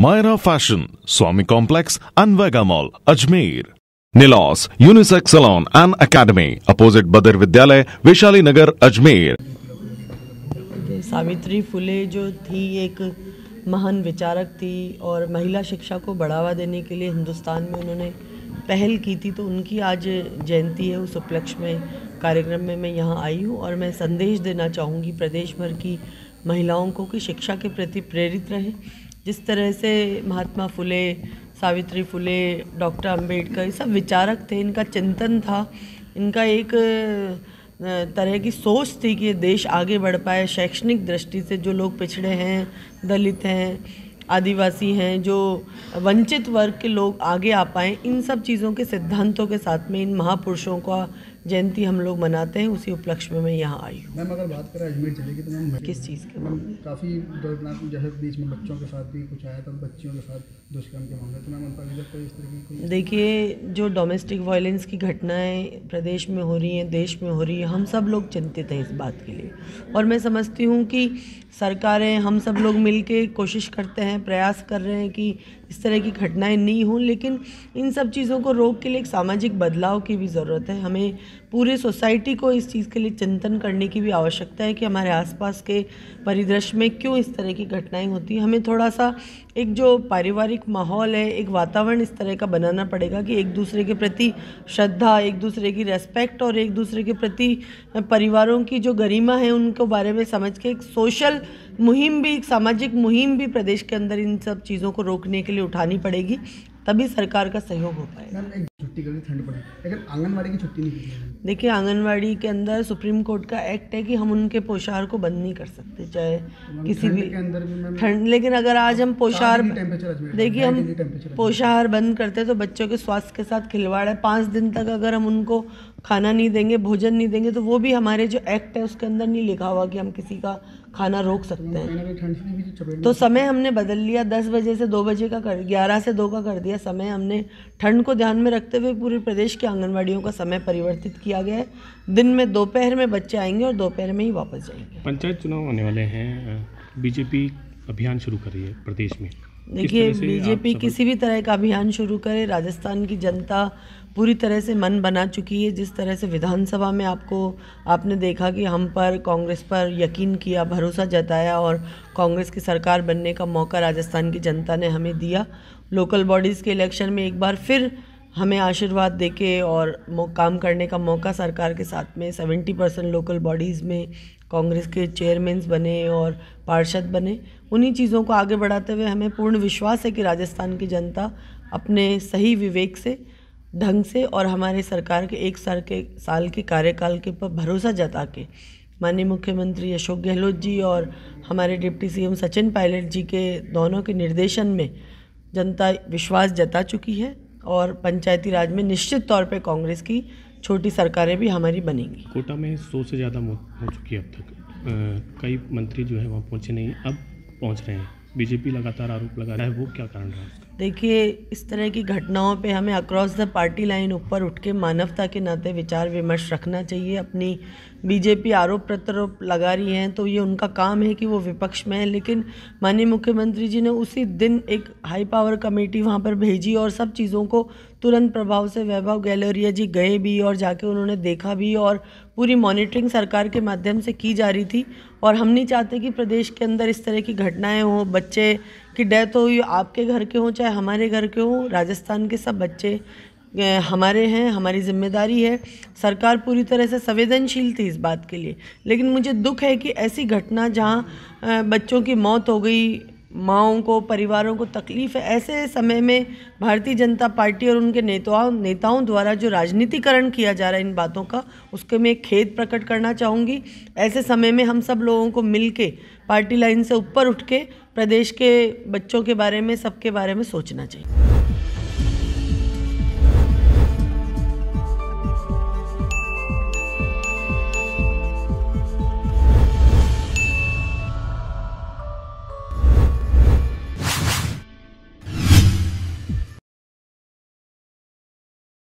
Myra fashion Swami complex अनवेगा mall Ajmer निलॉस unisex salon and academy opposite बदर विद्यालय वैशाली नगर अजमेर सावित्री फुले जो थी एक महान विचारक थी और महिला शिक्षा को बढ़ावा देने के लिए हिंदुस्तान में उन्होंने पहल की थी तो उनकी आज जयंती है उस उपलक्ष्य में कार्यक्रम में मैं यहाँ आई हूँ और मैं संदेश देना चाहूँगी प्रदेश भर की महिलाओं को कि शिक्षा के प्रति प्रेरित रहें जिस तरह से महात्मा फुले सावित्री फुले डॉक्टर अंबेडकर ये सब विचारक थे इनका चिंतन था इनका एक तरह की सोच थी कि ये देश आगे बढ़ पाए शैक्षणिक दृष्टि से जो लोग पिछड़े हैं दलित हैं आदिवासी हैं जो वंचित वर्ग के लोग आगे आ पाएँ इन सब चीज़ों के सिद्धांतों के साथ में इन महापुरुषों का जयंती हम लोग मनाते हैं उसी उपलक्ष्य में मैं यहाँ आई हूँ मैम अगर बात करें अजमेर जिले की तो मैम किस चीज़ के मैम काफ़ी दर्दनाक जैसे बीच में बच्चों के साथ भी कुछ आया था बच्चियों के साथ दुष्कर्म के मामले तो मैम उन पर कोई इस तरह की देखिए जो डोमेस्टिक वायलेंस की घटनाएँ प्रदेश में हो रही हैं देश में हो रही है हम सब लोग चिंतित हैं इस बात के लिए और मैं समझती हूँ कि सरकारें हम सब लोग मिल कोशिश करते हैं प्रयास कर रहे हैं कि इस तरह की घटनाएँ नहीं हों लेकिन इन सब चीज़ों को रोक के लिए एक सामाजिक बदलाव की भी ज़रूरत है हमें पूरे सोसाइटी को इस चीज़ के लिए चिंतन करने की भी आवश्यकता है कि हमारे आसपास के परिदृश्य में क्यों इस तरह की घटनाएं होती हैं हमें थोड़ा सा एक जो पारिवारिक माहौल है एक वातावरण इस तरह का बनाना पड़ेगा कि एक दूसरे के प्रति श्रद्धा एक दूसरे की रेस्पेक्ट और एक दूसरे के प्रति परिवारों की जो गरिमा है उनको बारे में समझ के एक सोशल मुहिम भी एक सामाजिक मुहिम भी प्रदेश के अंदर इन सब चीज़ों को रोकने के लिए उठानी पड़ेगी तभी सरकार का सहयोग हो पाएगा छुट्टी करके ठंड पड़े लेकिन आंगनबाड़ी की छुट्टी नहीं देखिए आंगनबाड़ी के अंदर सुप्रीम कोर्ट का एक्ट है कि हम उनके पोशार को बंद नहीं कर सकते चाहे किसी भी ठंड लेकिन अगर आज हम पोशार देखिए हम पोशार बंद करते तो बच्चों के स्वास्थ्य के साथ खिलवाड़ है पाँच दिन तक अगर हम उनको खाना नहीं देंगे भोजन नहीं देंगे तो वो भी हमारे जो एक्ट है उसके अंदर नहीं लिखा हुआ कि हम किसी का खाना रोक सकते हैं तो, तो समय हमने बदल लिया दस बजे से दो बजे का कर ग्यारह से दो का कर दिया समय हमने ठंड को ध्यान में रखते हुए पूरे प्रदेश के आंगनबाड़ियों का समय परिवर्तित किया गया है दिन में दोपहर में बच्चे आएंगे और दोपहर में ही वापस जाएंगे पंचायत चुनाव होने वाले हैं बीजेपी अभियान शुरू कर रही है प्रदेश में देखिए बीजेपी किसी भी तरह का अभियान शुरू करे राजस्थान की जनता पूरी तरह से मन बना चुकी है जिस तरह से विधानसभा में आपको आपने देखा कि हम पर कांग्रेस पर यकीन किया भरोसा जताया और कांग्रेस की सरकार बनने का मौका राजस्थान की जनता ने हमें दिया लोकल बॉडीज़ के इलेक्शन में एक बार फिर हमें आशीर्वाद देके और काम करने का मौका सरकार के साथ में सेवेंटी परसेंट लोकल बॉडीज़ में कांग्रेस के चेयरमैंस बने और पार्षद बने उन्हीं चीज़ों को आगे बढ़ाते हुए हमें पूर्ण विश्वास है कि राजस्थान की जनता अपने सही विवेक से ढंग से और हमारे सरकार के एक साल के साल के कार्यकाल के पर भरोसा जता के माननीय मुख्यमंत्री अशोक गहलोत जी और हमारे डिप्टी सीएम सचिन पायलट जी के दोनों के निर्देशन में जनता विश्वास जता चुकी है और पंचायती राज में निश्चित तौर पे कांग्रेस की छोटी सरकारें भी हमारी बनेंगी कोटा में सौ से ज़्यादा मौत हो चुकी है अब तक आ, कई मंत्री जो है वहाँ पहुँचे नहीं अब पहुँच रहे हैं बीजेपी लगातार आरोप लगा रहा है वो क्या कारण रहा है देखिए इस तरह की घटनाओं पे हमें अक्रॉस द पार्टी लाइन ऊपर उठ के मानवता के नाते विचार विमर्श रखना चाहिए अपनी बीजेपी आरोप प्रत्यारोप लगा रही हैं तो ये उनका काम है कि वो विपक्ष में है लेकिन माननीय मुख्यमंत्री जी ने उसी दिन एक हाई पावर कमेटी वहाँ पर भेजी और सब चीज़ों को तुरंत प्रभाव से वैभव गैलोरिया जी गए भी और जाके उन्होंने देखा भी और पूरी मॉनिटरिंग सरकार के माध्यम से की जा रही थी और हम नहीं चाहते कि प्रदेश के अंदर इस तरह की घटनाएं हों बच्चे की डेथ हो आपके घर के हों चाहे हमारे घर के हों राजस्थान के सब बच्चे हमारे हैं हमारी जिम्मेदारी है सरकार पूरी तरह से संवेदनशील थी इस बात के लिए लेकिन मुझे दुख है कि ऐसी घटना जहाँ बच्चों की मौत हो गई माओं को परिवारों को तकलीफ है ऐसे समय में भारतीय जनता पार्टी और उनके नेताओं नेताओं द्वारा जो राजनीतिकरण किया जा रहा है इन बातों का उसके मैं खेद प्रकट करना चाहूँगी ऐसे समय में हम सब लोगों को मिल के पार्टी लाइन से ऊपर उठ के प्रदेश के बच्चों के बारे में सबके बारे में सोचना चाहिए